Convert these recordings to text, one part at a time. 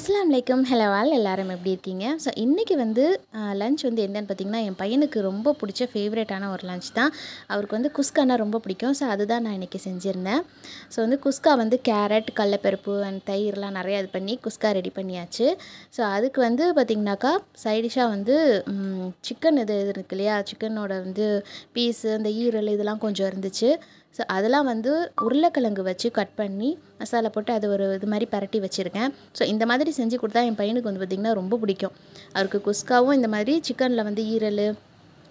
அஸ்லாம் வலைக்கம் hello all எல்லாரும் எப்படி இருக்கீங்க ஸோ இன்றைக்கி வந்து லஞ்ச் வந்து என்னென்னு பார்த்தீங்கன்னா என் பையனுக்கு ரொம்ப பிடிச்ச ஃபேவரேட்டான ஒரு லஞ்ச் தான் அவருக்கு வந்து குஸ்கானா ரொம்ப பிடிக்கும் ஸோ அதுதான் நான் இன்றைக்கி செஞ்சுருந்தேன் ஸோ வந்து குஸ்கா வந்து கேரட் கடலப்பருப்பு அண்ட் தயிர்லாம் நிறையா இது பண்ணி குஸ்கா ரெடி பண்ணியாச்சு ஸோ அதுக்கு வந்து பார்த்திங்கனாக்கா சைடிஷாக வந்து சிக்கன் இது இருக்கு இல்லையா சிக்கனோட வந்து பீஸு அந்த ஈரல் இதெல்லாம் கொஞ்சம் இருந்துச்சு ஸோ அதெல்லாம் வந்து உருளைக்கிழங்கு வச்சு கட் பண்ணி மசாலா போட்டு அது ஒரு இது மாதிரி பரட்டி வச்சுருக்கேன் ஸோ இந்த மாதிரி செஞ்சு கொடுத்தா என் பையனுக்கு வந்து பார்த்திங்கன்னா ரொம்ப பிடிக்கும் அவருக்கு குஸ்காவும் இந்த மாதிரி சிக்கனில் வந்து ஈரல்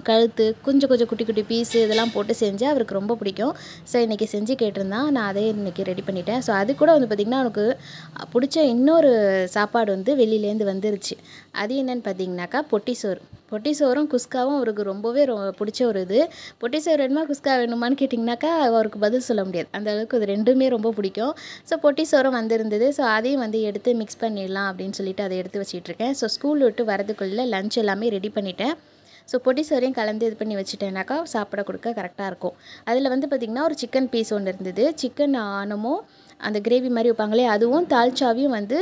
கழுத்து கொஞ்சம் கொஞ்சம் குட்டி குட்டி பீஸு இதெல்லாம் போட்டு செஞ்சு அவருக்கு ரொம்ப பிடிக்கும் ஸோ இன்றைக்கி செஞ்சு கேட்டிருந்தான் நான் அதே இன்றைக்கி ரெடி பண்ணிட்டேன் ஸோ அது கூட வந்து பார்த்திங்கன்னா அவனுக்கு பிடிச்ச இன்னொரு சாப்பாடு வந்து வெளியிலேருந்து வந்துருச்சு அது என்னென்னு பார்த்தீங்கன்னாக்கா பொட்டிசோறு பொட்டிசோறும் குஸ்காவும் அவருக்கு ரொம்பவே ரொ பிடிச்ச ஒரு இது சோறு வேணுமா குஸ்கா வேணுமான்னு கேட்டிங்கனாக்கா அவருக்கு பதில் சொல்ல முடியாது அந்த அளவுக்கு இது ரெண்டுமே ரொம்ப பிடிக்கும் ஸோ பொட்டி சோறும் வந்திருந்தது ஸோ அதையும் வந்து எடுத்து மிக்ஸ் பண்ணிடலாம் அப்படின்னு சொல்லிட்டு அதை எடுத்து இருக்கேன் ஸோ ஸ்கூல் விட்டு வரதுக்குள்ளே லஞ்ச் எல்லாமே ரெடி பண்ணிட்டேன் ஸோ பொடி சோறையும் கலந்து இது பண்ணி வச்சுட்டேனாக்கா சாப்பிட கொடுக்க கரெக்டாக இருக்கும் அதில் வந்து பார்த்திங்கன்னா ஒரு சிக்கன் பீஸ் ஒன்று இருந்தது சிக்கன் ஆனமும் அந்த கிரேவி மாதிரி வைப்பாங்களே அதுவும் தால்ச்சாவையும் வந்து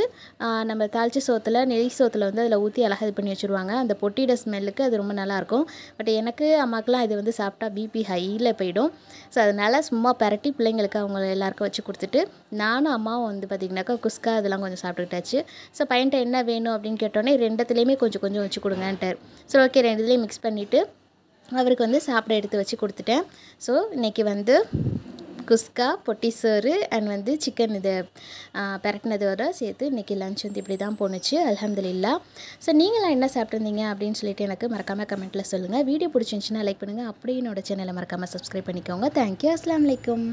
நம்ம தாளிச்ச சோத்தில் நெய் சோத்தில் வந்து அதில் ஊற்றி அழகாக இது பண்ணி வச்சுருவாங்க அந்த பொட்டியோட ஸ்மெல்லுக்கு அது ரொம்ப நல்லாயிருக்கும் பட் எனக்கு அம்மாக்கெலாம் இது வந்து சாப்பிட்டா பிபி ஹையில் போயிடும் ஸோ அதனால் சும்மா பரட்டி பிள்ளைங்களுக்கு அவங்க எல்லாேருக்கும் வச்சு கொடுத்துட்டு நானும் அம்மாவும் வந்து பார்த்திங்கனாக்கா குஸ்கா அதெல்லாம் கொஞ்சம் சாப்பிட்டுக்கிட்டாச்சு ஸோ பையன்ட்ட என்ன வேணும் அப்படின்னு கேட்டோன்னே ரெண்டுத்துலேயுமே கொஞ்சம் கொஞ்சம் வச்சு கொடுங்கன்ட்டார் ஸோ ஓகே ரெண்டுத்துலேயும் மிக்ஸ் பண்ணிவிட்டு அவருக்கு வந்து சாப்பிட எடுத்து வச்சு கொடுத்துட்டேன் ஸோ இன்றைக்கி வந்து குஸ்கா பொட்டிசோறு அண்ட் வந்து சிக்கன் இது பரட்டினதோட சேர்த்து இன்றைக்கி லஞ்ச் வந்து இப்படி தான் போணுச்சு அலமதுல்லா ஸோ நீங்களாம் என்ன சாப்பிட்ருந்தீங்க அப்படின்னு சொல்லிட்டு எனக்கு மறக்காமல் கமெண்ட்டில் சொல்லுங்கள் வீடியோ பிடிச்சிருந்துச்சின்னா லைக் பண்ணுங்கள் அப்படியே என்னோடய சேனலை மறக்காமல் சப்ஸ்கிரைப் பண்ணிக்கோங்க தேங்க்யூ அஸ்லாம் வலைக்கம்